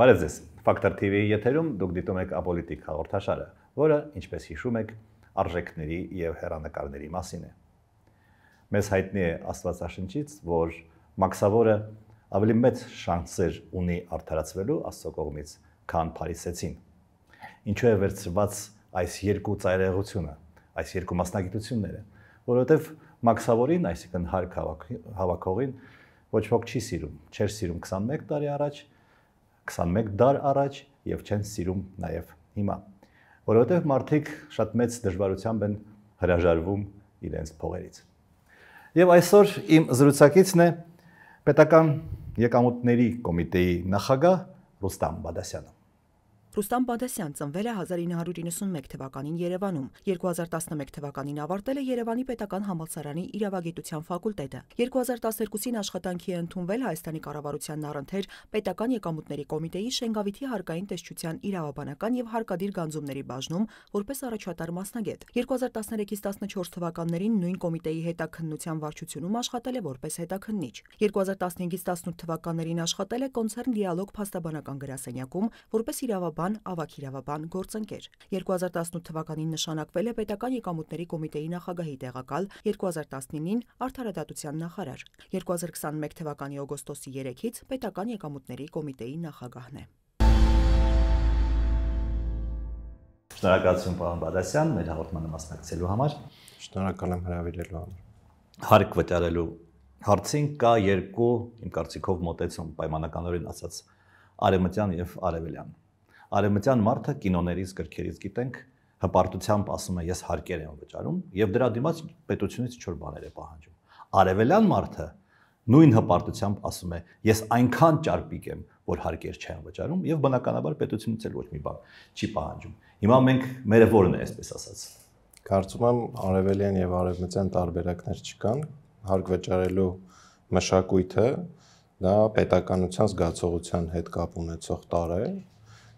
Բարև ձեզ։ Factor TV-ի եթերում դուք դիտում եք Apolitik հաղորդաշարը, որը, ինչպես հիշում եք, արժեքների եւ հերանեկարների մասին է։ Մեզ հայտնի է Աստվածաշնչից, որ մաքսավորը ավելի մեծ շանսեր ունի արդարացվելու Աստծո կողմից, քան Փարիսեցին։ Ինչու է վերծված այս երկու ծայրեղությունը, այս երկու մասնագիտությունները, որովհետև մաքսավորին, այսինքն հարկ հավաքողին ոչ ոք չի սիրում, չէր սիրում 21 տարի առաջ 21 դար առաջ եւ չեն սիրում նաեւ հիմա որովհետև մարդիկ շատ մեծ դժվարությամբ են հրաժարվում իրենց փողերից եւ այսօր իմ զրուցակիցն է պետական եկամուտների կոմիտեի նախագահ Ռուստամ Բադասյանը Ռուստամ Բադասյան ծնվել է 1991 թվականին Երևանում, 2011 թվականին ավարտել է Երևանի Պետական համալսարանի իրավագիտության ֆակուլտետը։ 2012-ին աշխատանքի է ընդունվել Հայաստանի կառավարության առընթեր Պետական եկամուտների կոմիտեի Շենգավիթի հարկային տեսչության իրավաբանական եւ հարկադիր գանձումների բաժնում որպես առաջատար մասնագետ։ 2013-ից 14 թվականներին նույն կոմիտեի հետաքննության վարչությունում աշխատել է որպես հետաքննիչ։ 2015-ից 18 թվականներին աշխատել է կոնցերն Դիալոգ փաստաբանական գրասենյակում որպես իրավաբան իրավաբան, ավագիրավաբան, գործընկեր։ 2018 թվականին նշանակվել է Պետական եկամուտների կոմիտեի նախագահի տեղակալ, 2019-ին արդարադատության նախարար։ 2021 թվականի օգոստոսի 3-ից Պետական եկամուտների կոմիտեի նախագահն է։ Շնորհակալություն պարոն Բադասյան մեր հաղորդմանը մասնակցելու համար։ Շնորհակալ եմ հրավիրելու համար։ Հարկ վճարելու հարցին կա երկու, իմ կարծիքով, մոտեցում պայմանականորեն ասած՝ արևմտյան եւ արևելյան արևմտյան մարդը կինոներից գրքերից գիտենք հպարտությամբ ասում է ես հարկեր եմ վճարում եւ դրա դիմաց պետությունից ինչ որ բաներ է պահանջում արևելյան մարդը նույն հպարտությամբ ասում է ես այնքան ճարպիկ եմ որ հարկեր չեմ վճարում եւ բնականաբար պետությունից էլ ոչ մի բան չի պահանջում հիմա մենք մերը որն է այսպես ասած կարծում եմ արևելյան եւ արևմտյան տարբերակներ չկան հարկ վճարելու մշակույթը դա պետականության զգացողության հետ կապ ունեցող տար է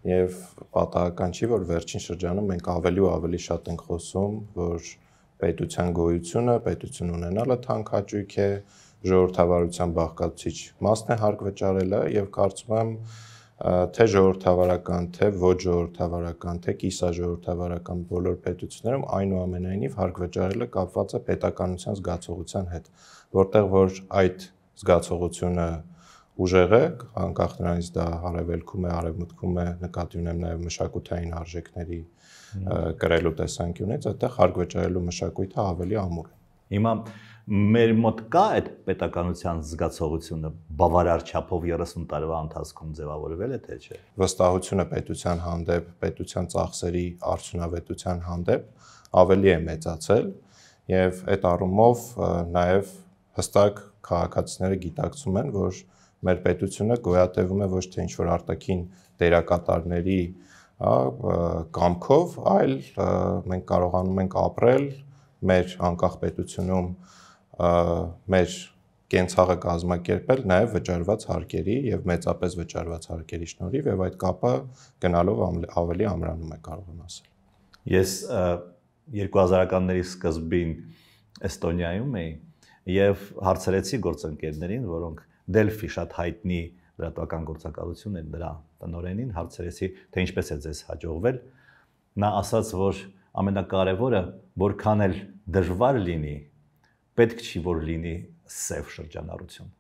եւ պատահական չի, որ վերջին շրջանում մենք ավելի ու ավելի շատ ենք խոսում, որ պետության գոյությունը, պետություն ունենալը թանկ հաճույք է, ժողովրդավարության բաղկացիչ մասն է հարկ վճարելը եւ կարծում եմ թե ժողովրդավարական, թե ոչ ժողովրդավարական, թե կիսաժողովրդավարական բոլոր պետություններում այնուամենայնիվ հարկ վճարելը կապված է պետականության զգացողության հետ, որտեղ որ այդ զգացողությունը ուժեղ է, անկախ նրանից դա հարևելքում է, արևմուտքում է, նկատի ունեմ նաև մշակութային արժեքների կրելու տեսանկյունից, այդտեղ հարգ վճարելու մշակույթը ավելի ամուր է։ Հիմա մեր մոտ կա այդ պետականության զգացողությունը բավարար չափով 30 տարվա ընթացքում ձևավորվել է թե չէ։ Վստահությունը պետության հանդեպ, պետության ծախսերի արդյունավետության հանդեպ ավելի է մեծացել եւ այդ առումով նաեւ հստակ քաղաքացիները գիտակցում են, որ մեր պետությունը գոյատևում է ոչ թե ինչ որ արտաքին դերակատարների կամքով, այլ մենք կարողանում ենք ապրել մեր անկախ պետությունում մեր կենցաղը կազմակերպել նաև վճարված հարկերի եւ մեծապես վճարված հարկերի շնորհիվ եւ այդ կապը գնալով ավելի ամրանում է կարող եմ ասել։ Ես 2000-ականների սկզբին Էստոնիայում էի եւ հարցրեցի գործընկերներին, որոնք Delphi շատ հայտնի լրատվական գործակալություն էր դրա տնորենին, հարցրեցի, թե ինչպես է ձեզ հաջողվել։ Նա ասաց, որ ամենակարևորը, որքան էլ դժվար լինի, պետք չի որ լինի սև շրջանառություն։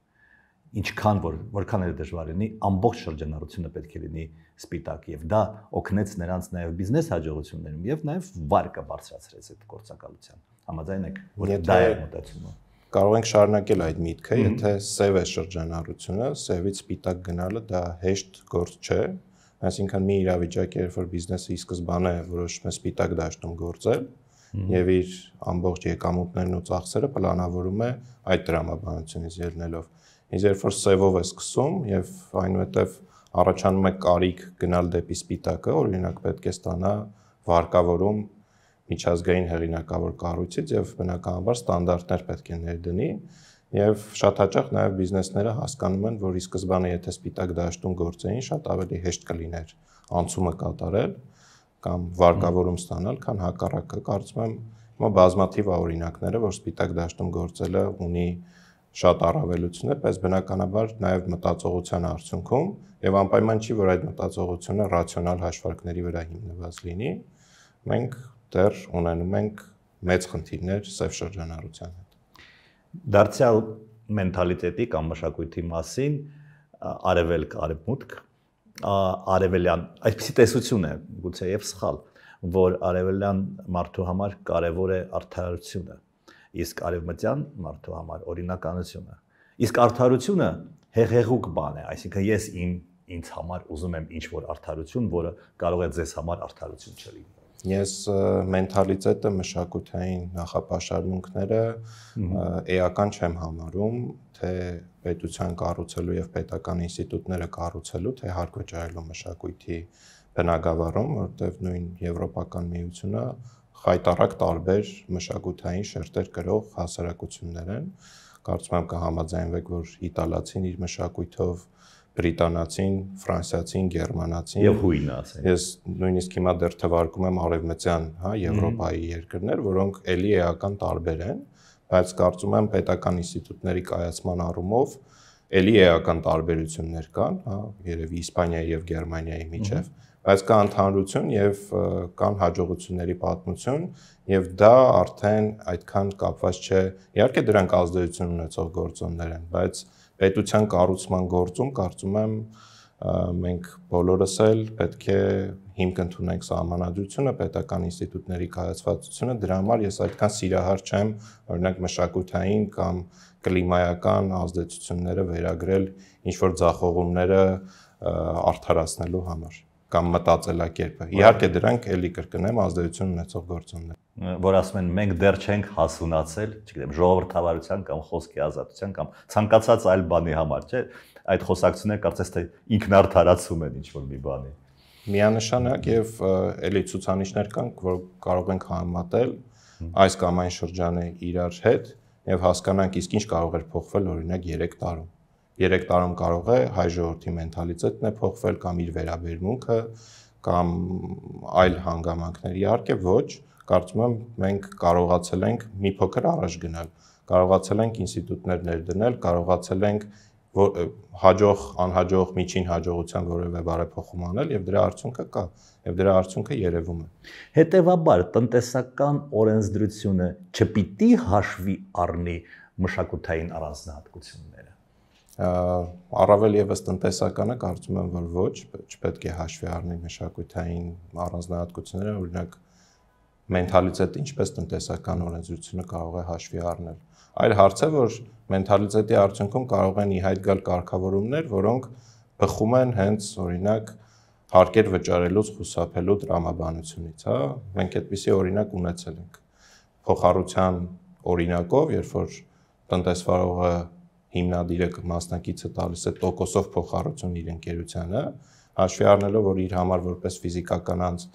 Ինչքան որ որքան էլ դժվար լինի, ամբողջ շրջանառությունը պետք է լինի սպիտակ եւ դա օգնեց նրանց նաեւ բիզնես հաջողություններում եւ նաեւ վարկը բարձրացրեց այդ գործակալության։ Համաձայն եք, որ դա է մտածումը կարող ենք շարունակել այդ միտքը, եթե սև է շրջանառությունը, սևից սպիտակ գնալը դա հեշտ գործ չէ, այսինքն մի իրավիճակ է, երբ որ բիզնեսը ի սկզբանե որոշում է սպիտակ դաշտում գործել, եւ իր ամբողջ եկամուտներն ու ծախսերը պլանավորում է այդ դրամաբանությունից ելնելով։ Իսկ երբ որ սևով է սկսում եւ այնուհետեւ առաջանում է կարիք գնալ դեպի սպիտակը, օրինակ պետք է ստանա վարկավորում միջազգային հեղինակավոր կառույցից եւ բնականաբար ստանդարտներ պետք է ներդնի եւ շատ հաճախ նաեւ բիզնեսները հասկանում են, որ ի սկզբանե եթե սպիտակ դաշտում գործեին, շատ ավելի հեշտ կլիներ անցումը կատարել կամ վարկավորում ստանալ, քան հակառակը։ Կարծում եմ հիմա բազմաթիվ օրինակները, որ սպիտակ դաշտում գործելը ունի շատ առավելություններ, բայց բնականաբար նաև մտածողության արդյունքում եւ անպայման չի, որ այդ մտածողությունը ռացիոնալ հաշվարկների վրա հիմնված լինի։ Մենք դեռ ունենում ենք մեծ խնդիրներ սև շրջանառության հետ։ Դարձյալ մենթալիտետի կամ մշակույթի մասին արևելք արևմուտք արևելյան այսպիսի տեսություն է գուցե եւ սխալ որ արևելյան մարդու համար կարևոր է արդարությունը իսկ արևմտյան մարդու համար օրինականությունը իսկ արդարությունը հեղեղուկ բան է այսինքն ես իմ ինձ համար ուզում եմ ինչ որ արդարություն որը կարող է ձեզ համար արդարություն չլինել Ես մենթալիտետը մշակութային նախապաշարմունքները էական չեմ համարում, թե պետության կառուցելու եւ պետական ինստիտուտները կառուցելու, թե հարգոճայելու մշակույթի բնագավառում, որտեղ նույն եվրոպական միությունը խայտարակ տարբեր մշակութային շերտեր գրող հասարակություններ են։ Կարծում եմ կհամաձայնվեք, որ իտալացին իր մշակույթով բրիտանացին, ֆրանսիացին, գերմանացին եւ հույն ասեն։ Ես նույնիսկ հիմա դեռ թվարկում եմ արևմտյան, հա, Եվրոպայի երկրներ, որոնք ելի էական տարբեր են, բայց կարծում եմ պետական ինստիտուտների կայացման առումով ելի էական տարբերություններ կան, հա, երևի Իսպանիայի եւ Գերմանիայի միջև, բայց կա ընդհանրություն եւ կան հաջողությունների պատմություն եւ դա արդեն այդքան կապված չէ։ Իհարկե դրանք ազդեցություն ունեցող գործոններ են, բայց պետության կառուցման գործում կարծում եմ մենք բոլորս էլ պետք է հիմք ընդունենք համանadrությունը, պետական ինստիտուտների կայացվածությունը, դրա համար ես այդքան սիրահար չեմ, օրինակ մշակութային կամ կլիմայական ազդեցությունները վերագրել ինչ որ ցախողումները արդարացնելու համար կամ մտածելակերպը։ Իհարկե դրանք էլի կրկնեմ ազդեցություն ունեցող գործոններ որ ասում են մենք դեռ չենք հասունացել, չգիտեմ, ժողովրդավարության կամ խոսքի ազատության կամ ցանկացած այլ բանի համար, չէ՞, այդ խոսակցությունները կարծես թե ինքնարթարացում են ինչ-որ մի բանի։ Միանշանակ եւ էլի ցուցանիշներ կան, որ կարող ենք համատել այս կամ այն շրջանը իրար հետ եւ հասկանանք իսկ ինչ կարող էր փոխվել օրինակ 3 տարում։ 3 տարում կարող է հայ ժողովրդի մենթալիտետն է փոխվել կամ իր վերաբերմունքը կամ այլ հանգամանքների իհարկե ոչ, կարծում եմ մենք կարողացել ենք մի փոքր առաջ գնալ, կարողացել ենք ինստիտուտներ ներդնել, կարողացել ենք որ հաջող, անհաջող, միջին հաջողության որևէ բարեփոխում անել եւ դրա արդյունքը կա, եւ դրա արդյունքը երևում է։ Հետևաբար տնտեսական օրենսդրությունը չպիտի հաշվի առնի մշակութային առանձնահատկությունները առավել եւս տնտեսականը կարծում եմ որ ոչ չպետք է հաշվի առնի մշակութային առանձնահատկությունները օրինակ մենթալիտետ ինչպես տնտեսական օրենսդրությունը կարող է հաշվի առնել։ Այլ հարց է, որ մենթալիտետի արդյունքում կարող են իհայտ գալ կարգավորումներ, որոնք բխում են հենց օրինակ հարկեր վճարելուց խուսափելու դրամաբանությունից, հա։ Մենք այդպիսի օրինակ ունեցել ենք։ Փոխառության օրինակով, երբ որ տնտեսվարողը հիմնադիրը մասնակիցը տալիս է տոկոսով փոխառություն իր ընկերությանը, հաշվի առնելով, որ իր համար որպես ֆիզիկական անձ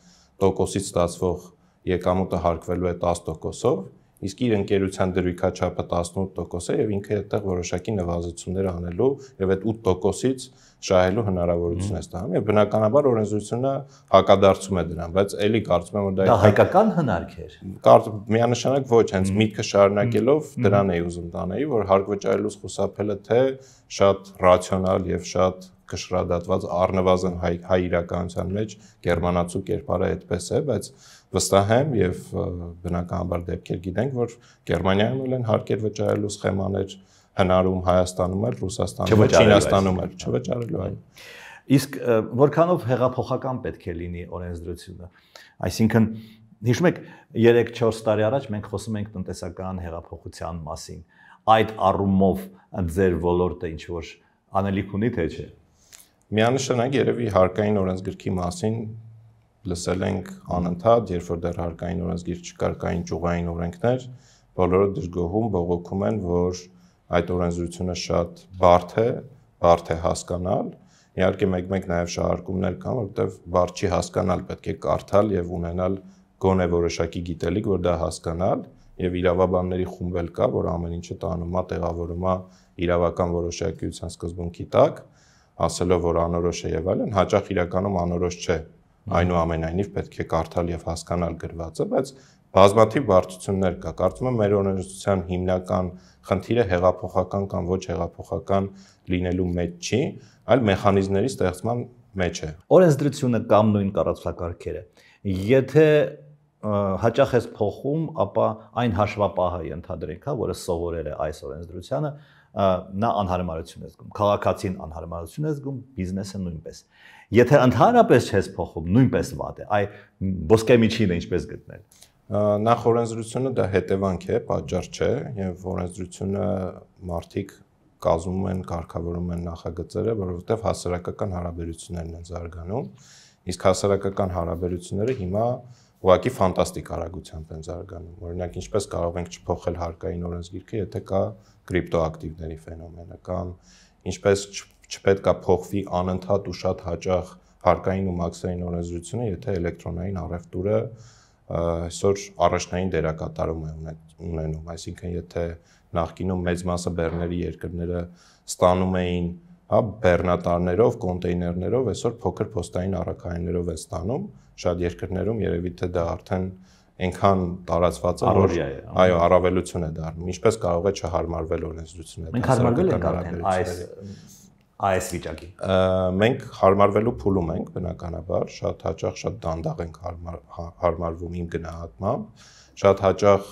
տոկոսից ստացվող եկամուտը հարկվելու է 10%-ով, իսկ իր ընկերության դրույքաչափը 18% է եւ ինքը այդտեղ որոշակի նվազեցումներ անելու եւ այդ 8%-ից շահելու հնարավորություն է ստանում եւ բնականաբար օրենսդրությունը հակադարձում է դրան, բայց էլի կարծում եմ որ դա դա հայկական հնարք էր։ Կարծում միանշանակ ոչ, հենց միտքը շարունակելով դրան էի ուզում տանեի, որ հարկ վճարելուց խուսափելը թե շատ ռացիոնալ եւ շատ կշռադատված առնվազն հայ, հայ իրականության մեջ գերմանացու կերպարը այդպես է, բայց վստահ եմ եւ բնականաբար դեպքեր գիտենք, որ Գերմանիայում էլ են հարկեր վճարելու սխեմաներ հնարում Հայաստանում էլ, Ռուսաստանում էլ, Չինաստանում էլ չվճարելու այն։ Իսկ որքանով հեղափոխական պետք է լինի օրենսդրությունը։ Այսինքն հիշում եք 3-4 տարի առաջ մենք խոսում ենք տնտեսական հեղափոխության մասին։ Այդ առումով ձեր ոլորտը ինչ որ անելիք ունի թե՞ չէ։ Միանշանակ երևի հարկային օրենսգրքի մասին լսել ենք անընդհատ, երբ որ դեռ հարկային օրենսգիր չկար, կային ճյուղային օրենքներ, բոլորը դժգոհում բողոքում են, որ այդ օրենսդրությունը շատ բարդ է, բարդ է հասկանալ։ Իհարկե մեկ-մեկ նաև շահարկումներ կան, որովհետև բարդ չի հասկանալ, պետք է կարդալ եւ ունենալ գոնե որոշակի գիտելիք, որ դա հասկանալ եւ իրավաբանների խումբ էլ կա, որ ամեն ինչը տանում է, տեղավորում է իրավական որոշակիության սկզբունքի տակ, ասելով որ անորոշ է եւ այլն, հաճախ իրականում անորոշ չէ։ Այնուամենայնիվ պետք է կարդալ եւ հասկանալ գրվածը, բայց բազմաթիվ բարդություններ կա։ Կարծում եմ մեր օրենսդրության հիմնական խնդիրը հեղափոխական կամ ոչ հեղափոխական լինելու մեջ չի, այլ մեխանիզմների ստեղծման մեջ է։ Օրենսդրությունը կամ նույն կառուցակարգերը։ Եթե հաճախ էս փոխում, ապա այն հաշվապահը ընդհանրենք, հա, որը սովորել է այս օրենսդրությանը, որ նա անհարմարություն է զգում, քաղաքացին անհարմարություն է զգում, բիզնեսը նույնպես։ Եթե ընդհանրապես չես փոխում, նույնպես վատ է։ Այ ոսկե միջինը ինչպես գտնել։ Նախ օրենսդրությունը դա հետևանք է, պատճառ չէ, եւ օրենսդրությունը մարդիկ կազմում են, կարգավորում են նախագծերը, որովհետեւ հասարակական հարաբերություններն են զարգանում։ Իսկ հասարակական հարաբերությունները հիմա ուղղակի ֆանտաստիկ արագությամբ են զարգանում։ Օրինակ, ինչպես կարող ենք չփոխել հարկային օրենսգիրքը, եթե կա կրիպտոակտիվների ֆենոմենը կամ ինչպես չպետք է փոխվի անընդհատ ու շատ հաճախ հարկային ու մաքսային օրենսդրությունը, եթե էլեկտրոնային առևտուրը այսօր առաջնային դերակատարում է ունենում, այսինքն եթե նախկինում մեծ մասը բեռների երկրները ստանում էին, հա, բեռնատարներով, կոնտեյներներով, այսօր փոքր փոստային առաքայիններով են ստանում, շատ երկրներում երևի թե դա արդեն այնքան տարածված է որ այո առավելություն է դառնում ինչպես կարող է չհարմարվել օրենսդրությունը մենք հարմարվել ենք արդեն այս այս վիճակի մենք հարմարվելու փուլում ենք բնականաբար շատ հաճախ շատ դանդաղ ենք հա- հարմարվում իմ գնահատմամբ շատ հաճախ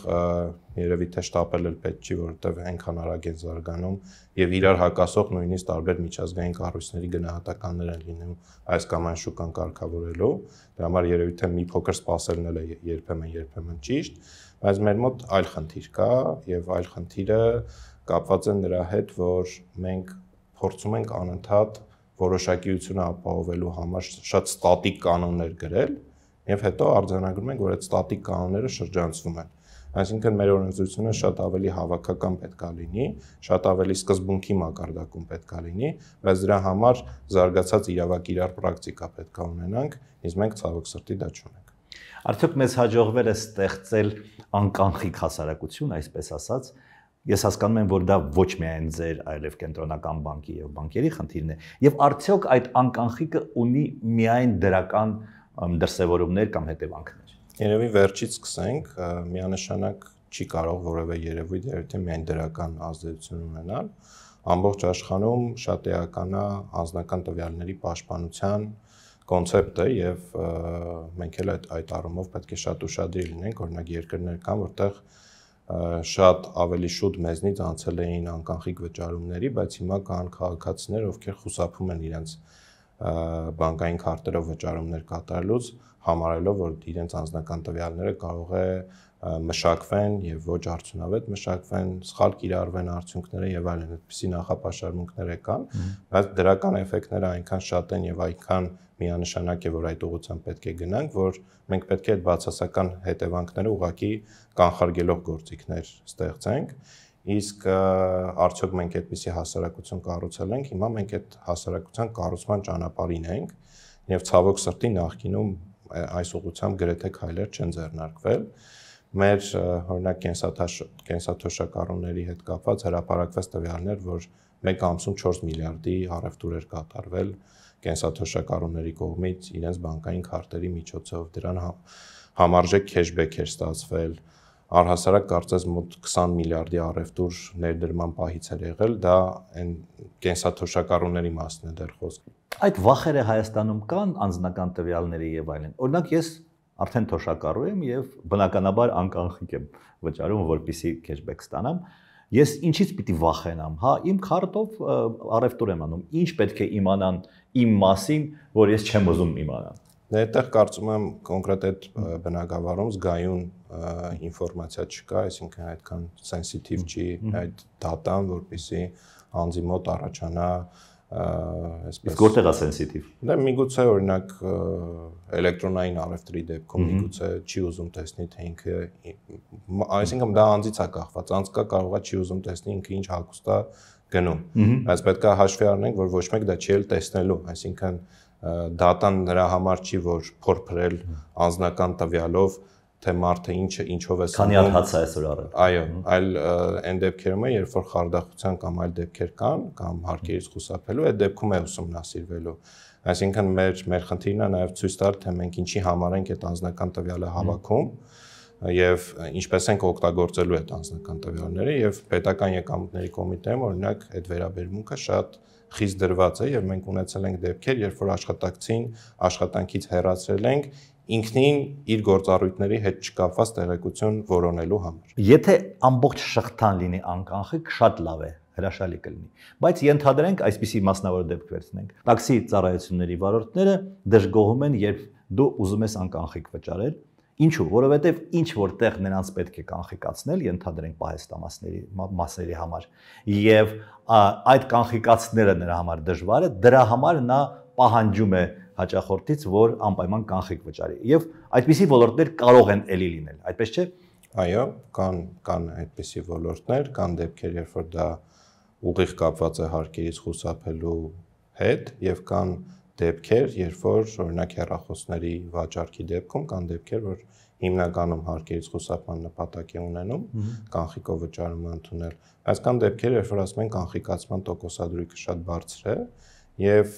երևի թե շտապել էլ պետք չի, որովհետև այնքան արագ են զարգանում եւ իրար հակասող նույնիսկ տարբեր միջազգային կառույցների գնահատականներ են լինում այս կամ այն շուկան կարգավորելու։ Դրա համար երևի թե մի փոքր սпасելն էլ է երբեմն երբեմն ճիշտ, բայց մեր մոտ այլ խնդիր կա եւ այլ խնդիրը կապված է նրա հետ, որ մենք փորձում ենք անընդհատ որոշակիությունը ապահովելու համար շատ ստատիկ կանոններ գրել, եւ հետո արձանագրում ենք, որ այդ ստատիկ կանոնները շրջանցվում են։ Այսինքն մեր օրենսդրությունը շատ ավելի հավաքական պետքա լինի, շատ ավելի սկզբունքի մակարդակում պետքա լինի, բայց դրա համար զարգացած իրավակ իրար պրակտիկա պետքա ունենանք, իսկ մենք ցավոք սրտի դա չունենք։ Արդյոք մեզ հաջողվել է ստեղծել անկանխիկ հասարակություն, այսպես ասած, ես հասկանում եմ, որ դա ոչ միայն ձեր, այլև կենտրոնական բանկի եւ բանկերի խնդիրն է, եւ արդյոք այդ անկանխիկը ունի միայն դրական դրսևորումներ կամ հետևանքներ։ Երևի վերջից սկսենք, միանշանակ չի կարող որևէ երևույթ երևի միայն դրական ազդեցություն ունենալ։ Ամբողջ աշխարհում շատ էական է անձնական տվյալների պաշտպանության կոնցեպտը եւ մենք էլ այդ այդ առումով պետք է շատ ուշադրի լինենք, օրինակ երկրներ կան, որտեղ շատ ավելի շուտ մեզնից անցել էին անկանխիկ վճարումների, բայց հիմա կան քաղաքացիներ, ովքեր խուսափում են իրենց բանկային քարտերով վճարումներ կատարելուց համարելով որ իրենց անձնական տվյալները կարող է մշակվեն եւ ոչ արդյունավետ մշակվեն, սխալ կիրառվեն արդյունքները եւ այլն, այդպիսի նախապաշարմունքներ կան, բայց դրական էֆեկտները այնքան շատ են եւ այնքան միանշանակ է, որ այդ ուղղությամբ պետք է գնանք, որ մենք պետք է այդ բացասական հետևանքները ուղակի կանխարգելող գործիքներ ստեղծենք իսկ արդյոք մենք այդպիսի հասարակություն կառուցել ենք, հիմա մենք այդ հասարակության կառուցման ճանապարհին ենք եւ ցավոք սրտի նախկինում այս ուղղությամբ գրեթե քայլեր չեն ձեռնարկվել մեր օրինակ կենսաթոշ կենսաթոշակառուների հետ կապված հրապարակված տվյալներ, որ 1.4 միլիարդի առևտուր էր կատարվել կենսաթոշակառուների կողմից իրենց բանկային քարտերի միջոցով դրան հա-, համարժեք քեշբեք էր ստացվել, հա, առհասարակ կարծես մոտ 20 միլիարդի առևտուր ներդրման պահից էր եղել, դա այն կենսաթոշակառուների մասն է դեռ խոսքը։ Այդ վախերը Հայաստանում կան անձնական տվյալների եւ այլն։ Օրինակ ես արդեն թոշակառու եմ եւ բնականաբար անկանխիկ եմ վճարում, որպիսի քեշբեք ստանամ։ Ես ինչից պիտի վախենամ, հա, իմ քարտով առևտուր եմ անում։ Ինչ պետք է իմանան իմ մասին, որ ես չեմ ուզում իմանալ Այդտեղ կարծում եմ կոնկրետ այդ բնակավարում զգայուն ինֆորմացիա չկա, այսինքն այդքան սենսիտիվ չի այդ դատան, որպիսի անձի մոտ առաջանա այսպես Իսկ որտեղ է սենսիտիվ։ Դա միգուցե օրինակ էլեկտրոնային առևտրի դեպքում միգուցե չի ուզում տեսնի թե ինքը այսինքն դա անձից է կախված, անձկա կարողա չի ուզում տեսնի ինքը ինչ հագուստ է գնում։ Բայց պետք է հաշվի առնենք, որ ոչ մեկ դա չի էլ տեսնելու, այսինքն դատան նրա համար չի որ փորփրել անznական տվյալով թե մարդը ինչը ինչով է սնում։ Քանի հատ հաց է այսօր առել։ Այո, այլ այն դեպքերում է, երբ որ խարդախության կամ այլ դեպքեր կան կամ հարկերից խուսափելու, այդ դեպքում է ուսումնասիրվելու։ Այսինքն մեր մեր խնդիրն է նաև ցույց տալ, թե մենք ինչի համար ենք այդ անznական տվյալը հավաքում և ինչպես ենք օգտագործելու այդ անznական տվյալները եւ պետական եկամուտների կոմիտեում օրինակ այդ վերաբերմունքը շատ խիստ դրված է եւ մենք ունեցել ենք դեպքեր, երբ որ աշխատակցին աշխատանքից հեռացրել ենք ինքնին իր գործառույթների հետ չկապված տեղեկություն որոնելու համար։ Եթե ամբողջ շղթան լինի անկանխիկ, շատ լավ է, հրաշալի կլինի։ Բայց ենթադրենք այսպիսի մասնավոր դեպք վերցնենք։ Տաքսի ծառայությունների վարորդները դժգոհում են, երբ դու ուզում ես անկանխիկ վճարել, Ինչու՞, որովհետև ինչ որտեղ նրանց պետք է կանխիկացնել ենթադրենք պահեստամասների մասների համար եւ այդ կանխիկացնելը նրա համար դժվար է, դրա համար նա պահանջում է հաճախորդից, որ անպայման կանխիկ վճարի։ Եվ այդպիսի ոլորտներ կարող են ելի լինել, այդպես չէ՞։ Այո, կան կան այդպիսի ոլորտներ, կան դեպքեր, երբ որ դա ուղիղ կապված է հարկերից խուսափելու հետ եւ կան դեպքեր, երբ որ օրինակ հեռախոսների վաճառքի դեպքում կան դեպքեր, որ հիմնականում հարկերից խուսափման նպատակ է ունենում կանխիկով վճարումը ընդունել։ Բայց կան դեպքեր, երբ որ ասում են կանխիկացման տոկոսադրույքը շատ բարձր է եւ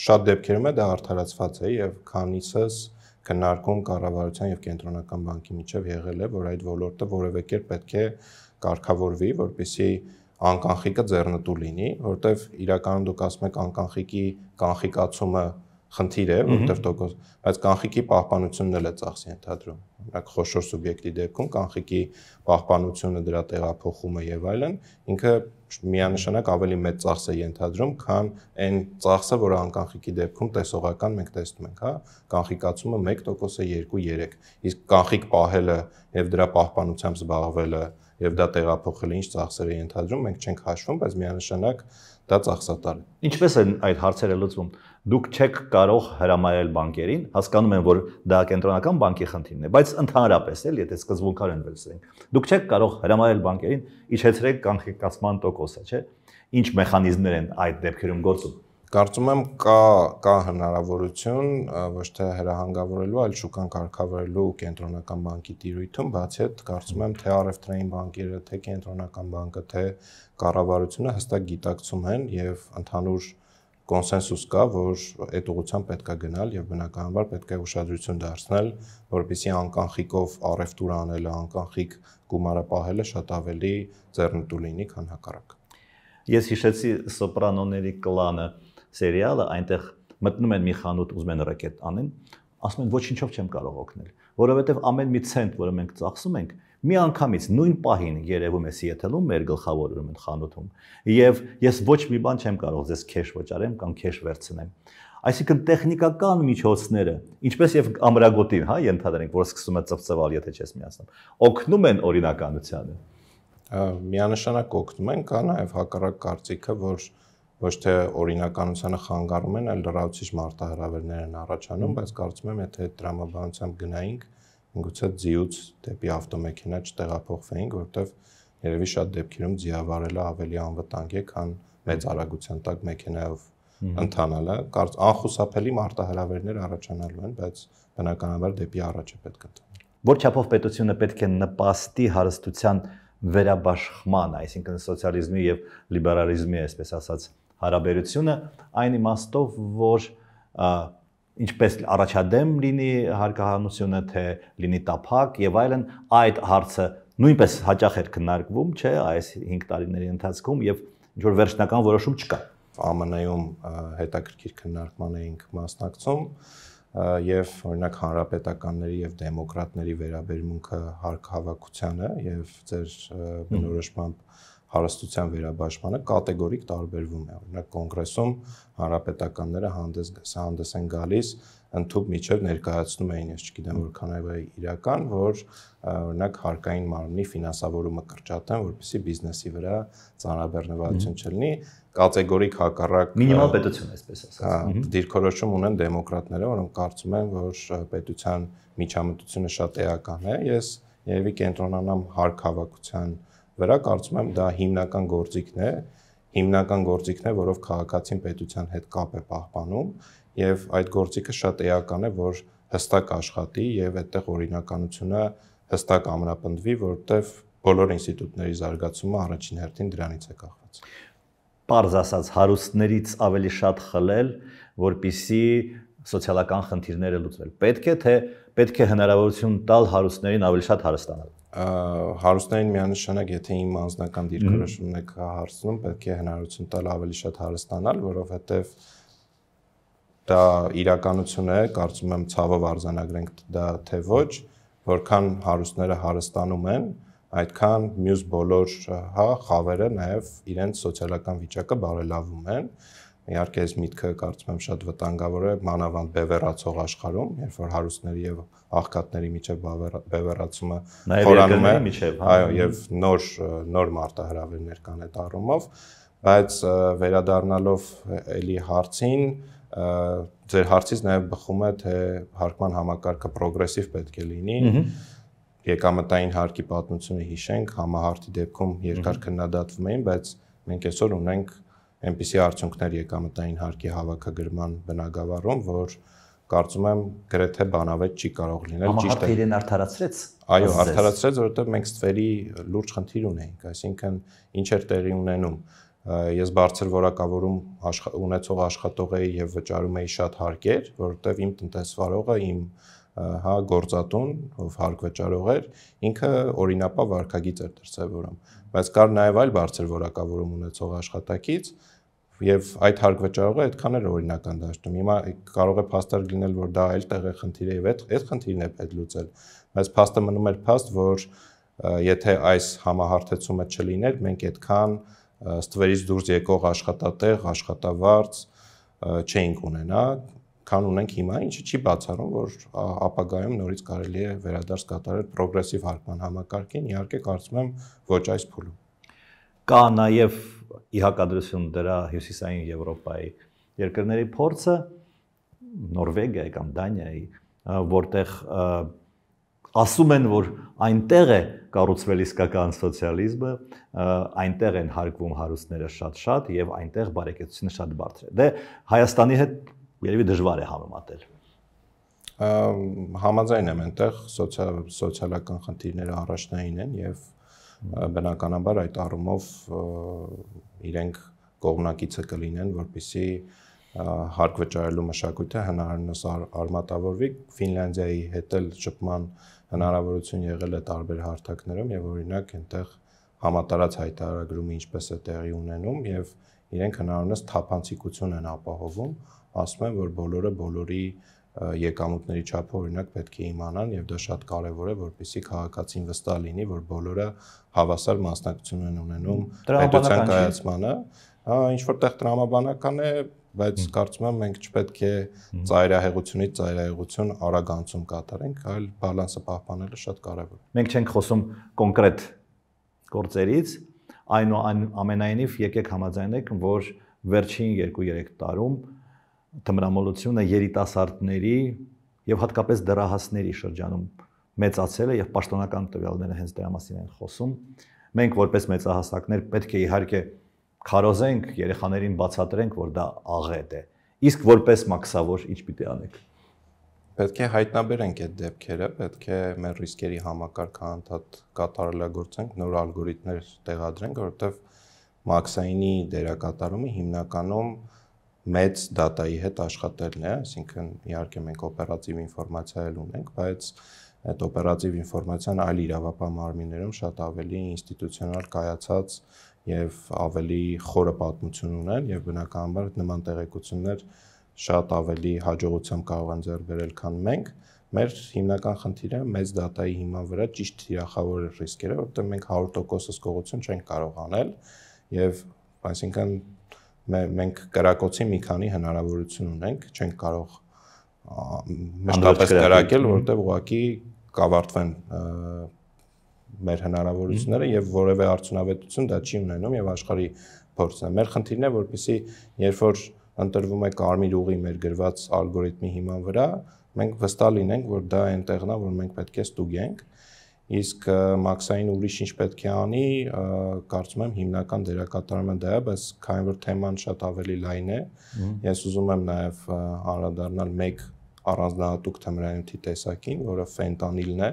շատ դեպքերում է դա արդարացված է եւ քանիսս քննարկում կառավարության եւ կենտրոնական բանկի միջև եղել է, որ այդ ոլորտը որևէ կերպ պետք է կարգավորվի, որպեսզի անկանխիկը ձեռնտու լինի, որովհետև իրականում դուք ասում եք անկանխիկի կանխիկացումը խնդիր է, որտեղ տոկոս, բայց կանխիկի պահպանությունն էլ է ծախսի ենթադրում։ Օրինակ խոշոր սուբյեկտի դեպքում կանխիկի պահպանությունը, դրա տեղափոխումը եւ այլն ինքը միանշանակ ավելի մեծ ծախս է ենթադրում, քան այն ծախսը, որը անկանխիկի դեպքում տեսողական մենք տեսնում ենք, հա, կանխիկացումը 1% է 2-3, իսկ կանխիկ պահելը եւ դրա պահպանությամբ զբաղվելը 1 եւ դա տեղափոխել ինչ ծախսերի ենթադրում, մենք չենք հաշվում, բայց միանշանակ դա ծախսատար է։ Ինչպես են այդ հարցերը լուծվում։ Դուք չեք կարող հրամայել բանկերին, հասկանում եմ, որ դա կենտրոնական բանկի խնդիրն է, բայց ընդհանրապես էլ, եթե սկզբունքար են վերցրենք, դուք չեք կարող հրամայել բանկերին իջեցրեք կանխիկացման տոկոսը, չէ՞։ Ինչ մեխանիզմներ են այդ դեպքերում գործում Կարծում եմ կա կա հնարավորություն ոչ թե հրահանգավորելու, այլ շուկան կարգավորելու կենտրոնական բանկի տիրույթում, բացի այդ կարծում եմ թե առևտրային բանկերը, թե կենտրոնական բանկը, թե կառավարությունը հստակ գիտակցում են եւ ընդհանուր կոնսենսուս կա, որ այդ ուղղությամբ պետքա գնալ եւ բնականաբար պետք է ուշադրություն դարձնել, որբիսի անկանխիկով առևտուր անելը, անկանխիկ գումարը պահելը շատ ավելի ձեռնտու լինի, քան հակառակը։ Ես հիշեցի սոպրանոների կլանը, սերիալը, այնտեղ մտնում են մի խանութ, ուզում են ռակետ անեն, ասում են ոչինչով չեմ կարող օգնել, որովհետև ամեն մի ցենտ, որը մենք ծախսում ենք, մի անգամից նույն պահին երևում է Սիեթելում մեր գլխավոր ուրեմն խանութում եւ ես ոչ մի բան չեմ կարող ձեզ քեշ վճարեմ կամ քեշ վերցնեմ այսինքն տեխնիկական միջոցները ինչպես եւ ամրագոտին հա ենթադրենք որ սկսում է ծփծվալ եթե չես միացնում օգնում են օրինականությանը միանշանակ օգնում են կա նաեւ հակառակ կարծիքը որ ոչ թե օրինականությանը խանգարում են, այլ լրացուցիչ մարտահրավերներ են առաջանում, բայց կարծում եմ, եթե դրամաբանությամբ գնայինք, միգուցե ձիուց դեպի ավտոմեքենա չտեղափոխվեինք, որովհետև երևի շատ դեպքերում ձիավարելը ավելի անվտանգ է, քան մեծ արագության տակ մեքենայով ընթանալը, կարծ անխուսափելի մարտահրավերներ առաջանալու են, բայց բնականաբար դեպի առաջ է պետք ընթանալ։ Որ չափով պետությունը պետք է նպաստի հարստության վերաբաշխման, այսինքն սոցիալիզմի եւ լիբերալիզմի, այսպես ասած, հարաբերությունը այն իմաստով, որ ինչպես առաջադեմ լինի հարկահանությունը, թե լինի տափակ եւ այլն, այդ հարցը նույնպես հաճախ էր քննարկվում, չէ, այս 5 տարիների ընթացքում եւ ինչ որ վերջնական որոշում չկա։ ԱՄՆ-ում հետաքրքիր քննարկման էինք մասնակցում եւ օրինակ հանրապետականների եւ դեմոկրատների վերաբերմունքը հարկահավաքությանը եւ ձեր բնորոշմամբ հարստության վերաբաշխմանը կատեգորիկ տարբերվում է։ Օրինակ կոնգրեսում հանրապետականները հանդես հանդես են գալիս ընդཐུպ միջև ներկայացնում էին, ես չգիտեմ որքանով է իրական, որ օրինակ հարկային մարմնի ֆինանսավորումը կրճատեն, որպեսզի բիզնեսի վրա ծանրաբեռնվածություն չլինի, կատեգորիկ հակառակ մինիմալ պետություն, այսպես ասած։ Դիրքորոշում ունեն դեմոկրատները, որոնք կարծում են, որ պետության միջամտությունը շատ էական է։ Ես երևի կենտրոնանամ հարկ հավաքության վրա կարծում եմ դա հիմնական գործիքն է, հիմնական գործիքն է, որով քաղաքացին պետության հետ կապ է պահպանում եւ այդ գործիքը շատ էական է, որ հստակ աշխատի եւ այդտեղ օրինականությունը հստակ ամրապնդվի, որտեղ բոլոր ինստիտուտների զարգացումը առաջին հերթին դրանից է կախված։ Պարզ ասած, հարուստներից ավելի շատ խլել, որpիսի սոցիալական խնդիրները լուծվել։ Պետք է թե պետք է հնարավորություն տալ հարուստներին ավելի շատ հարստանալ հարուստներին միանշանակ եթե իմ անձնական դիրքորոշումն է հարցնում, պետք է հնարավորություն տալ ավելի շատ հարստանալ, որովհետև դա իրականություն է, կարծում եմ ցավով արձանագրենք դա թե ոչ, որքան հարուստները հարստանում են, այդքան մյուս բոլոր հա խավերը նաև իրենց սոցիալական վիճակը բարելավում են։ Ա, Իհարկե, այս միտքը կարծում եմ շատ վտանգավոր է մանավանդ բևեռացող աշխարհում, երբ որ հարուստների եւ աղքատների միջև բևեռացումը խորանում է, հա։ այո, եւ նոր նոր մարտահրավերներ կան այդ առումով, բայց վերադառնալով էլի հարցին, ձեր հարցից նաեւ բխում է թե հարկման համակարգը պրոգրեսիվ պետք է լինի։ Ահա եկամտային հարկի պատմությունը հիշենք, համահարթի դեպքում երկար քննադատվում էին, բայց մենք այսօր ունենք այնպիսի արդյունքներ եկամտային հարկի հավաքագրման բնագավառում, որ կարծում եմ գրեթե բանավեճ չի կարող լինել ճիշտ է։ Համահարթը իրեն արդարացրեց։ Այո, արդարացրեց, որովհետև մենք ստվերի լուրջ խնդիր ունեինք, այսինքն ինչ էր տեղի ունենում։ Ես բարձր որակավորում աշխ, ունեցող աշխատող էի եւ վճարում էի շատ հարկեր, որովհետև իմ տնտեսվարողը իմ, իմ հա գործատուն, ով հարկվճարող էր, ինքը օրինապահ վարկագիծ էր դրսևորում, բայց կար նաև այլ բարձր որակավորում ունեցող աշխատակից, եւ այդ հարկվճարողը այդքան էր օրինական դաշտում։ Հիմա կարող է փաստեր լինել, որ դա այլ տեղ է խնդիրը եւ այդ այդ խնդիրն է պետք լուծել։ Բայց փաստը մնում էր փաստ, որ եթե այս համահարթեցումը չլիներ, մենք այդքան ստվերից դուրս եկող աշխատատեղ, աշխատավարձ, չէինք ունենա, քան ունենք հիմա, ինչը չի բացառում, որ ապագայում նորից կարելի է վերադարձ կատարել պրոգրեսիվ հարկման համակարգին, իհարկե կարծում եմ ոչ այս փուլում։ Կա նաև իհակադրություն դրա հյուսիսային Եվրոպայի երկրների փորձը Նորվեգիայի կամ Դանիայի, որտեղ ասում են, որ այնտեղ է կառուցվել իսկական սոցիալիզմը, այնտեղ են հարգվում հարուստները շատ-շատ եւ այնտեղ բարեկեցությունը շատ բարձր է։ Դե Հայաստանի հետ ու երևի դժվար է համեմատել համաձայն եմ այնտեղ սոցիալ սոցիալական խնդիրները առաջնային են եւ բնականաբար այդ առումով իրենք կողմնակիցը կլինեն որպիսի հարկ վճարելու մշակույթը հնարավորինս արմատավորվի Ֆինլանդիայի հետ էլ շփման հնարավորություն եղել է տարբեր հարթակներում եւ օրինակ այնտեղ համատարած հայտարարագրումը ինչպես է տեղի ունենում եւ իրենք հնարավորինս թափանցիկություն են ապահովում ասում եմ, որ բոլորը բոլորի եկամուտների չափը օրինակ պետք է իմանան եւ դա շատ կարեւոր է որպեսզի քաղաքացին վստահ լինի որ բոլորը հավասար մասնակցություն են ունենում պետության կայացմանը հա ինչ որտեղ տրամաբանական է բայց կարծում եմ մենք չպետք է ծայրահեղությունից ծայրահեղություն արագ անցում կատարենք այլ բալանսը պահպանելը շատ կարեւոր է մենք չենք խոսում կոնկրետ գործերից այնուամենայնիվ եկեք համաձայնենք որ վերջին 2-3 տարում այն, այն, այն, այն, այն, այն, այն, այն, այն, թմրամոլությունը երիտասարդների եւ հատկապես դրահասների շրջանում մեծացել է եւ պաշտոնական տվյալները հենց դրա մասին են խոսում։ Մենք որպես մեծահասակներ պետք է իհարկե քարոզենք, երեխաներին բացատրենք, որ դա աղետ է։ Իսկ որպես մաքսավոր ինչ պիտի անենք։ Պետք է հայտնաբերենք այդ դեպքերը, պետք է մեր ռիսկերի համակարգը անդադ կատարելագործենք, նոր ալգորիթմներ տեղադրենք, որովհետեւ մաքսայինի դերակատարումը հիմնականում մեծ դատայի հետ աշխատելն է, այսինքն իհարկե մենք օպերատիվ ինֆորմացիա էլ ունենք, բայց այդ օպերատիվ ինֆորմացիան այլ իրավապահ մարմիններում շատ ավելի ինստիտուցիոնալ կայացած եւ ավելի խորը պատմություն ունեն եւ բնականաբար նման տեղեկություններ շատ ավելի հաջողությամբ կարող են ձեռք բերել, քան մենք։ Մեր հիմնական խնդիրը մեծ դատայի հիման վրա ճիշտ թիրախավորել ռիսկերը, որտեղ մենք 100% հսկողություն չենք կարող անել եւ այսինքն մենք կրակոցի մի քանի հնարավորություն ունենք, չենք կարող մշտապես կրակել, որտեղ ուղակի կավարտվեն մեր հնարավորությունները եւ որևէ արդյունավետություն դա չի ունենում եւ աշխարհի փորձն է։ Մեր խնդիրն է, որպեսզի երբ որ ընտրվում է կարմիր ուղի մեր գրված ալգորիթմի հիման վրա, մենք վստահ լինենք, որ դա այնտեղն է, որ մենք պետք է ստուգենք, իսկ մաքսային ուրիշ ինչ պետք է անի, կարծում եմ հիմնական դերակատարումը դա է, բայց քանի որ թեման շատ ավելի լայն է, ես ուզում եմ նաև անդրադառնալ մեկ առանձնահատուկ թմրանյութի տեսակին, որը ֆենտանիլն է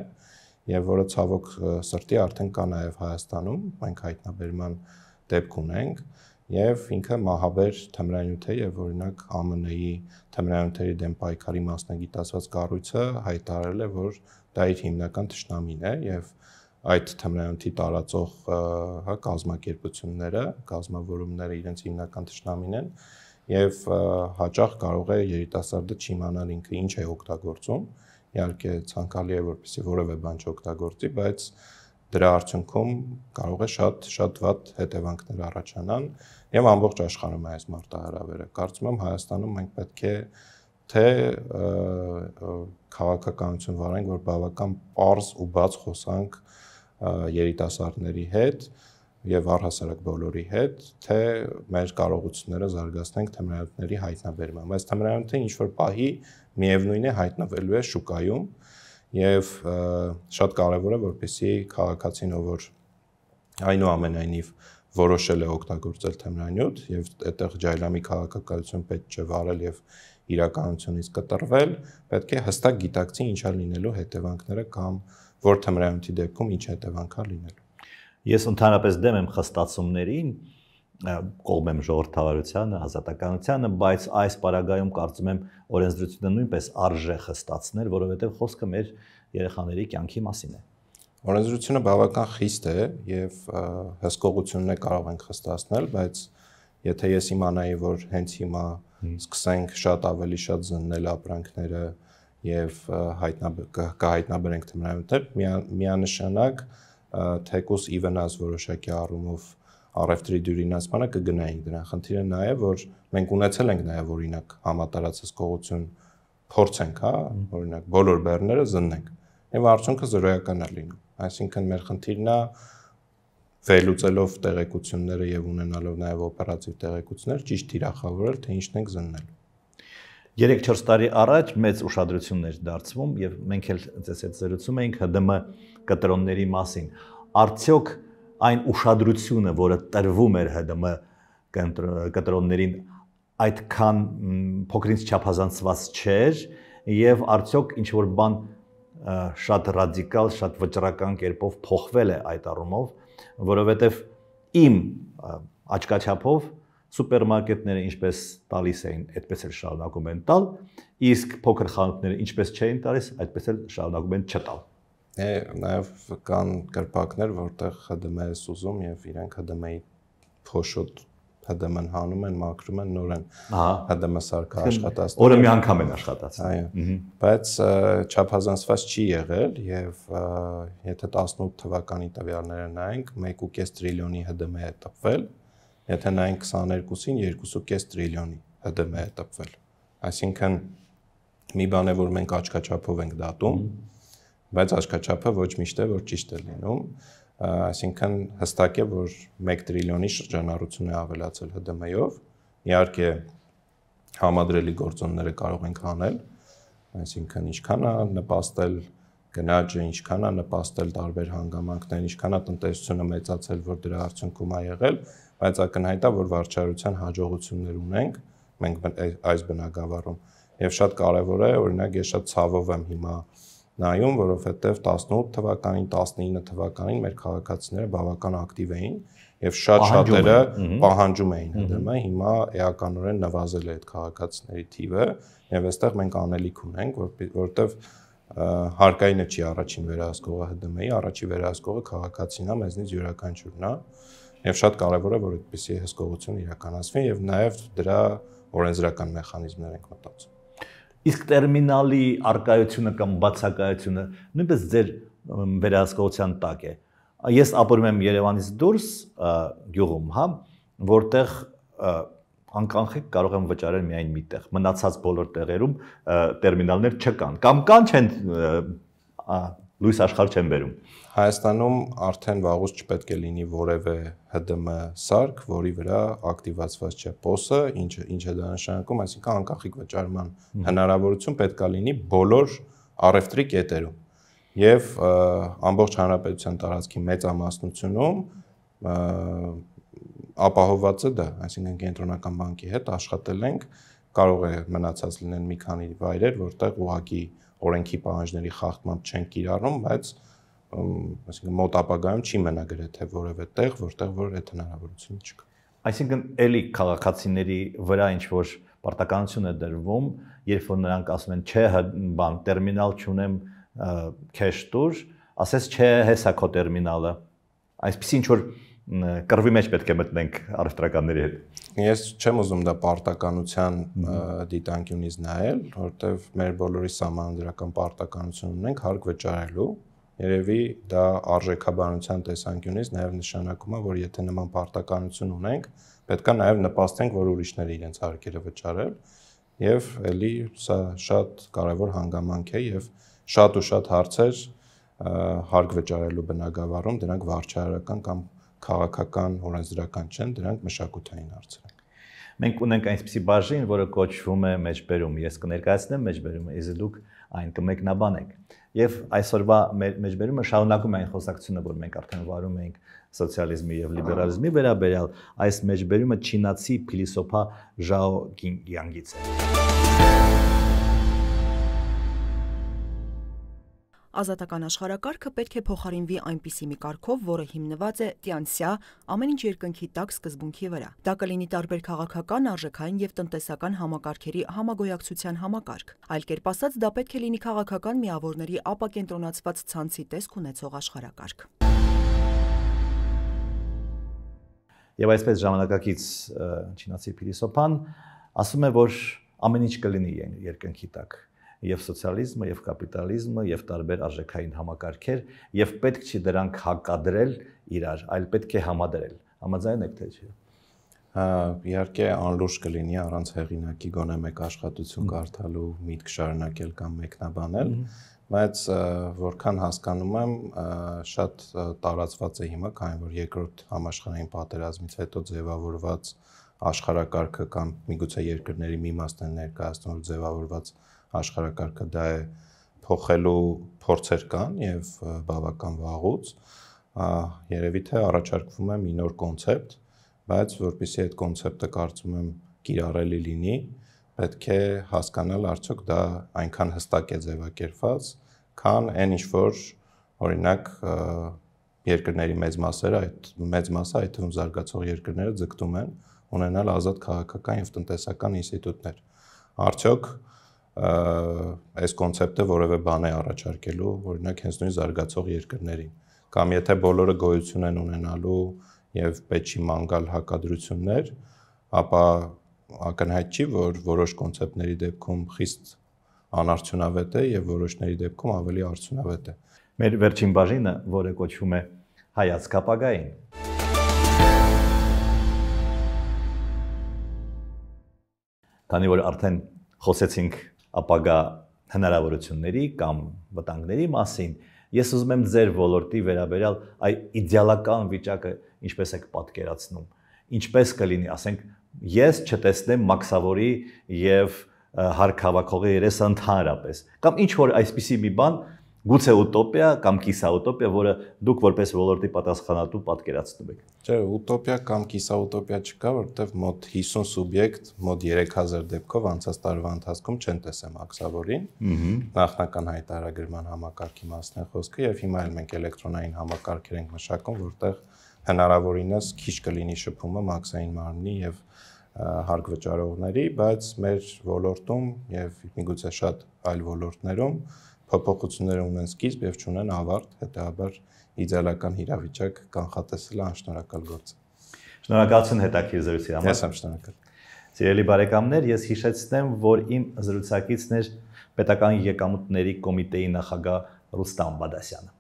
եւ որը ցավոք սրտի արդեն կա նաև Հայաստանում, մենք հայտնաբերման դեպք ունենք եւ ինքը մահաբեր թմրանյութ է եւ օրինակ ԱՄՆ-ի թմրանյութերի դեմ պայքարի մասնագիտացված կառույցը հայտարարել է, որ Դա իր հիմնական ճշնամին է եւ այդ թմրանյութի տարածող հա կազմակերպությունները, կազմավորումները իրենց հիմնական ճշնամին են եւ հաճախ կարող է երիտասարդը չիմանալ ինքը ինչ է օգտագործում։ Իհարկե ցանկալի է որպեսզի որևէ բան չօգտագործի, բայց դրա արդյունքում կարող է շատ շատ վատ հետևանքներ առաջանան եւ ամբողջ աշխարհում այս մարտահրավերը։ Կարծում եմ Հայաստանում մենք պետք է թե քաղաքականություն վարենք, որ բավական པարզ ու բաց խոսանք երիտասարդների հետ եւ առհասարակ բոլորի հետ, թե մեր կարողությունները զարգացնենք թմրանյութների հայտնաբերմամբ։ Այս թմրանյութը ինչ որ պահի միևնույն է հայտնվելու է շուկայում եւ շատ կարեւոր է որպեսի քաղաքացին, ով որ այնուամենայնիվ որոշել է օգտագործել թմրանյութ եւ այդտեղ ջայլամի քաղաքականություն պետք չէ վարել եւ իրականությունից կտրվել, պետք է հստակ գիտակցի ինչա լինելու հետևանքները կամ որ թմրանյութի դեպքում ինչ հետևանքա լինելու։ Ես ընդհանրապես դեմ եմ խստացումներին, կողմ եմ ժողովրդավարությանը, ազատականությանը, բայց այս պարագայում կարծում եմ օրենսդրությունը նույնպես արժե խստացնել, որովհետև խոսքը մեր երեխաների կյանքի մասին է։ Օրենսդրությունը բավական խիստ է եւ հսկողությունն է կարող ենք խստացնել, բայց եթե ես իմանայի, որ հենց հիմա իմ սկսենք շատ ավելի շատ զննել ապրանքները եւ հայտնաբերենք դրանք միանշանակ թեկուս ի վնաս որոշակի առումով առևտրի դյուրինացմանը կգնային դրան։ Խնդիրը նա է, որ մենք ունեցել ենք նաև օրինակ համատարածած կողություն փորձենք, հա, օրինակ բոլոր բեռները զննենք։ Եվ արդյունքը զրոյական է լինում։ Այսինքն մեր խնդիրն է, վերլուծելով տեղեկությունները եւ ունենալով նաեւ օպերատիվ տեղեկություններ ճիշտ իրախավորել թե ինչն ենք զննել 3-4 տարի առաջ մեծ ուշադրություն էր դարձվում եւ մենք էլ այս այդ զրուցում էինք ՀԴՄ կտրոնների մասին արդյոք այն ուշադրությունը որը տրվում էր ՀԴՄ կտրոններին այդքան փոքրինչ չափազանցված չէր եւ արդյոք ինչ որ բան շատ ռադիկալ, շատ վճռական կերպով փոխվել է այդ առումով որովհետև իմ աչքաչափով սուպերմարկետները ինչպես տալիս էին, այդպես էլ շարունակում են տալ, իսկ փոքր խանութները ինչպես չէին տալիս, այդպես էլ շարունակում են չտալ։ Է, նաև կան կրպակներ, որտեղ ՀԴՄ-ը սուզում եւ իրենք ՀԴՄ-ի փոշոտ HDM-ն հանում են, մաքրում են, նոր են HDM սարքը աշխատացնում։ Օրը մի անգամ են աշխատացնում։ Այո։ Բայց չափազանցված չի եղել եւ եթե 18 թվականի տվյալները նայենք, 1.5 տրիլիոնի HDM է տպվել, եթե նայենք 22-ին 2.5 տրիլիոնի HDM է տպվել։ Այսինքն մի բան է, որ մենք աչքաչափով ենք դատում, բայց աչքաչափը ոչ միշտ է որ ճիշտ է լինում այսինքն հստակ է, որ 1 տրիլիոնի շրջանառություն է ավելացել ՀԴՄ-ով։ Իհարկե համադրելի գործոնները կարող ենք անել, այսինքն ինչքան է նպաստել գնաճը, ինչքան է նպաստել տարբեր հանգամանքներ, ինչքան է տնտեսությունը մեծացել, որ դրա արդյունքում է եղել, բայց ակնհայտ է, որ վարչարության հաջողություններ ունենք մենք այս բնագավառում։ Եվ շատ կարևոր է, օրինակ, ես շատ ցավով եմ հիմա նայում, որովհետև 18 թվականին, 19 թվականին մեր քաղաքացիները բավական ակտիվ էին եւ շատ շատերը պահանջում էին ՀԴՄ-ը, հիմա էականորեն նվազել է այդ քաղաքացիների թիվը եւ այստեղ մենք անելիք ունենք, որովհետև հարկայինը չի առաջին վերահսկողը ՀԴՄ-ի, առաջի վերահսկողը քաղաքացին է, մեզնից յուրաքանչյուրն է եւ շատ կարեւոր է որ այդպիսի հսկողություն իրականացվի եւ նաեւ դրա օրենսդրական մեխանիզմներ ենք մտածում Իսկ տերմինալի արկայությունը կամ բացակայությունը նույնպես ձեր վերահսկողության տակ է։ Ես ապրում եմ Երևանից դուրս, գյուղում, հա, որտեղ անկանխիկ կարող եմ վճարել միայն միտեղ։ Մնացած բոլոր տեղերում տերմինալներ չկան կամ կան չեն լույս աշխարհ չեն վերում։ Հայաստանում արդեն վաղուց չպետք է լինի որևէ ՀԴՄ սարք, որի վրա ակտիվացված չէ POS-ը, ինչը ինչ է դա նշանակում, այսինքն անկախիկ վճարման հնարավորություն պետքա լինի բոլոր առևտրի կետերում։ Եվ ամբողջ հանրապետության տարածքի մեծամասնությունում ապահովված է դա, այսինքն կենտրոնական բանկի հետ աշխատել ենք, կարող է մնացած լինեն մի քանի վայրեր, որտեղ ուղակի ու օրենքի պահանջների խախտմամբ չեն կիրառում, բայց այսինքն մոտ ապագայում չի մնա գրեթե որևէ տեղ, որտեղ որ այդ հնարավորությունը չկա։ Այսինքն էլի քաղաքացիների վրա ինչ որ պարտականություն է դրվում, երբ որ նրանք ասում են, չէ, բան, տերմինալ չունեմ, քեշ տուր, ասես չէ, հեսա քո տերմինալը։ Այսպես ինչ որ կռվի մեջ պետք է մտնենք առևտրականների հետ։ Ես չեմ ուզում դա պարտականության դիտանկյունից նայել, որովհետև մեր բոլորի համանդրական պարտականություն ունենք հարկ վճարելու։ Երևի դա արժեքաբանության տեսանկյունից նաև նշանակում է, որ եթե նման պարտականություն ունենք, պետքա նաև նպաստենք, որ ուրիշները իրենց հարկերը վճարեն։ Եվ էլի սա շատ կարևոր հանգամանք է եւ շատ ու շատ հարցեր հարկ վճարելու բնագավառում դրանք վարչարարական կամ քաղաքական, օրենսդրական չեն, դրանք մշակութային հարցեր են։ Մենք ունենք այսպիսի բաժին, որը կոչվում է մեջբերում։ Ես կներկայացնեմ մեջբերումը, իսկ դուք այն կմեկնաբանեք։ Եվ այսօրվա մեջբերումը շարունակում է այն խոսակցությունը, որ մենք արդեն վարում էինք սոցիալիզմի եւ լիբերալիզմի վերաբերյալ, այս մեջբերումը չինացի փիլիսոփա Ժաո Կինգյանգից է։ Ա, Ազատական աշխարակարգը պետք է փոխարինվի այնպիսի մի կարգով, որը հիմնված է տյանսյա ամեն ինչ երկնքի տակ սկզբունքի վրա։ Դա կլինի տարբեր քաղաքական, արժեքային եւ տնտեսական համակարգերի համագոյակցության համակարգ։ Այլ կերպ ասած, դա պետք է լինի քաղաքական միավորների ապակենտրոնացված ցանցի տեսք ունեցող աշխարակարգ։ Եվ այսպես ժամանակակից չինացի փիլիսոփան ասում է, որ ամեն ինչ կլինի երկնքի տակ եւ սոցիալիզմը, եւ կապիտալիզմը, եւ տարբեր արժեքային համակարգեր, եւ պետք չի դրանք հակադրել իրար, այլ պետք է համադրել։ Համաձայն եք թե չէ։ Իհարկե անլուրջ կլինի առանց հեղինակի գոնե մեկ աշխատություն կարդալու միտք շարունակել կամ մեկնաբանել, բայց որքան հասկանում եմ, շատ տարածված է հիմա, քանի որ երկրորդ համաշխարհային պատերազմից հետո ձևավորված աշխարհակարգը կամ միգուցե երկրների մի մասն է ներկայացնում ձևավորված աշխարհակարգը դա է փոխելու փորձեր կան եւ բավական վաղուց երևի թե առաջարկվում է մի նոր կոնցեպտ, բայց որpիսի այդ կոնցեպտը կարծում եմ կիրառելի լինի, պետք է հասկանալ արդյոք դա այնքան հստակ է ձևակերպված, քան այն ինչ որ օրինակ երկրների մեծ մասերը այդ մեծ մասը այդ թվում զարգացող երկրները ձգտում են ունենալ ազատ քաղաքական եւ տնտեսական ինստիտուտներ։ Արդյոք այս կոնցեպտը որևէ բան է առաջարկելու, օրինակ հենց նույն զարգացող երկրներին։ Կամ եթե բոլորը գոյություն են ունենալու եւ պետք չի մանգալ հակադրություններ, ապա ակնհայտ չի, որ որոշ կոնցեպտների դեպքում խիստ անարդյունավետ է եւ որոշների դեպքում ավելի արդյունավետ է։ Մեր վերջին բաժինը, որը կոչվում է հայաց կապագային, Քանի որ արդեն խոսեցինք ապագա հնարավորությունների կամ վտանգների մասին, ես ուզում եմ ձեր ոլորտի վերաբերյալ այ իդեալական վիճակը ինչպես եք պատկերացնում, ինչպես կլինի, ասենք, ես չտեսնեմ մաքսավորի եւ հարկ հավաքողի երես ընդհանրապես, կամ ինչ որ այսպիսի մի բան, գուցե ուտոպիա կամ կիսաուտոպիա, որը դուք որպես ոլորտի պատասխանատու պատկերացնում եք։ Չէ, ուտոպիա կամ կիսաուտոպիա չկա, որովհետև մոտ 50 սուբյեկտ, մոտ 3000 դեպքով անցած տարվա ընթացքում չեն տեսել մաքսավորին։ Նախնական հայտարարագրման համակարգի մասն է խոսքը, եւ հիմա էլ մենք էլեկտրոնային համակարգեր ենք մշակում, որտեղ հնարավորինս քիչ կլինի շփումը մաքսային մարմնի եւ հարգ վճարողների, բայց մեր ոլորտում եւ միգուցե շատ այլ ոլորտներում փոփոխություններ ունեն սկիզբ եւ չունեն ավարտ, հետեւաբար իդեալական հիրավիճակ կանխատեսելը անշնորհակալ գործ է։ Շնորհակալություն հետաքրքիր զրույցի համար։ Ես եմ շնորհակալ։ Սիրելի բարեկամներ, ես հիշեցնեմ, որ իմ զրուցակիցներ պետական եկամուտների կոմիտեի նախագահ Ռուստամ Բադասյանը